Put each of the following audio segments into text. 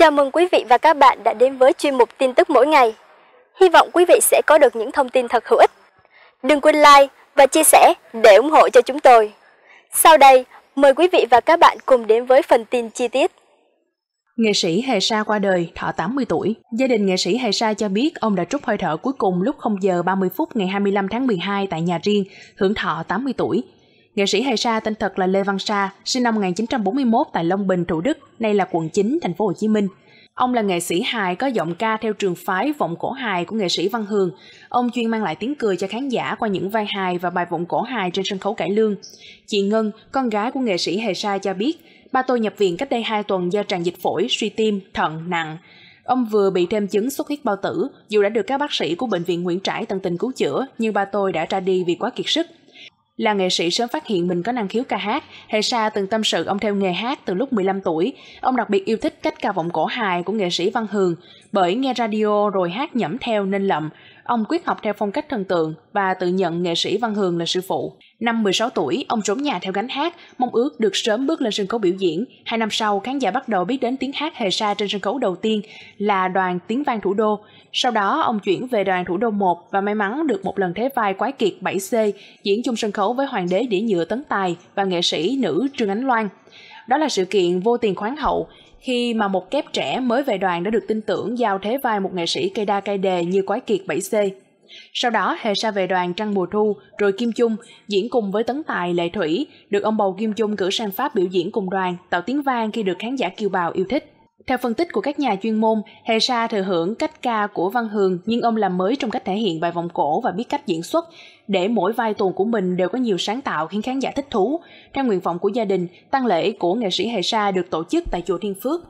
Chào mừng quý vị và các bạn đã đến với chuyên mục tin tức mỗi ngày. Hy vọng quý vị sẽ có được những thông tin thật hữu ích. Đừng quên like và chia sẻ để ủng hộ cho chúng tôi. Sau đây, mời quý vị và các bạn cùng đến với phần tin chi tiết. Nghệ sĩ Hề Sa qua đời, thọ 80 tuổi. Gia đình nghệ sĩ Hề Sa cho biết ông đã trút hơi thở cuối cùng lúc 0 giờ 30 phút ngày 25 tháng 12 tại nhà riêng, hưởng thọ 80 tuổi. Nghệ sĩ Hề Sa tên thật là Lê Văn Sa, sinh năm 1941 tại Long Bình, Thủ Đức, nay là quận 9, thành phố Hồ Chí Minh. Ông là nghệ sĩ hài có giọng ca theo trường phái vọng cổ hài của nghệ sĩ Văn Hường. Ông chuyên mang lại tiếng cười cho khán giả qua những vai hài và bài vọng cổ hài trên sân khấu cải lương. Chị Ngân, con gái của nghệ sĩ Hề Sa cho biết, ba tôi nhập viện cách đây 2 tuần do tràn dịch phổi, suy tim, thận nặng. Ông vừa bị thêm chứng xuất huyết bao tử, dù đã được các bác sĩ của bệnh viện Nguyễn Trãi tận tình cứu chữa, nhưng ba tôi đã ra đi vì quá kiệt sức. Là nghệ sĩ sớm phát hiện mình có năng khiếu ca hát, Hệ Sa từng tâm sự ông theo nghề hát từ lúc 15 tuổi. Ông đặc biệt yêu thích cách ca vọng cổ hài của nghệ sĩ Văn Hường, bởi nghe radio rồi hát nhẩm theo nên lậm. Ông quyết học theo phong cách thần tượng và tự nhận nghệ sĩ Văn Hường là sư phụ. Năm 16 tuổi, ông trốn nhà theo gánh hát, mong ước được sớm bước lên sân khấu biểu diễn. Hai năm sau, khán giả bắt đầu biết đến tiếng hát hề sa trên sân khấu đầu tiên là đoàn Tiếng Vang Thủ Đô. Sau đó, ông chuyển về đoàn Thủ Đô 1 và may mắn được một lần thế vai Quái Kiệt 7C, diễn chung sân khấu với hoàng đế đĩa nhựa Tấn Tài và nghệ sĩ nữ Trương Ánh Loan. Đó là sự kiện vô tiền khoáng hậu, khi mà một kép trẻ mới về đoàn đã được tin tưởng giao thế vai một nghệ sĩ cây đa cây đề như Quái Kiệt 7C. Sau đó, Hề Sa về đoàn Trăng Mùa Thu, rồi Kim Chung diễn cùng với Tấn Tài Lệ Thủy, được ông bầu Kim Chung cử sang Pháp biểu diễn cùng đoàn, tạo tiếng vang khi được khán giả kiều bào yêu thích. Theo phân tích của các nhà chuyên môn, Hề Sa thừa hưởng cách ca của Văn Hường nhưng ông làm mới trong cách thể hiện bài vòng cổ và biết cách diễn xuất, để mỗi vai tuồng của mình đều có nhiều sáng tạo khiến khán giả thích thú. Theo nguyện vọng của gia đình, tang lễ của nghệ sĩ Hề Sa được tổ chức tại chùa Thiên Phước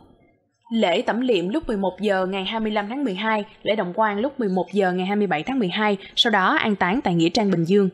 Lễ tẩm liệm lúc 11 giờ ngày 25 tháng 12, lễ động quan lúc 11 giờ ngày 27 tháng 12, sau đó an táng tại Nghĩa Trang Bình Dương.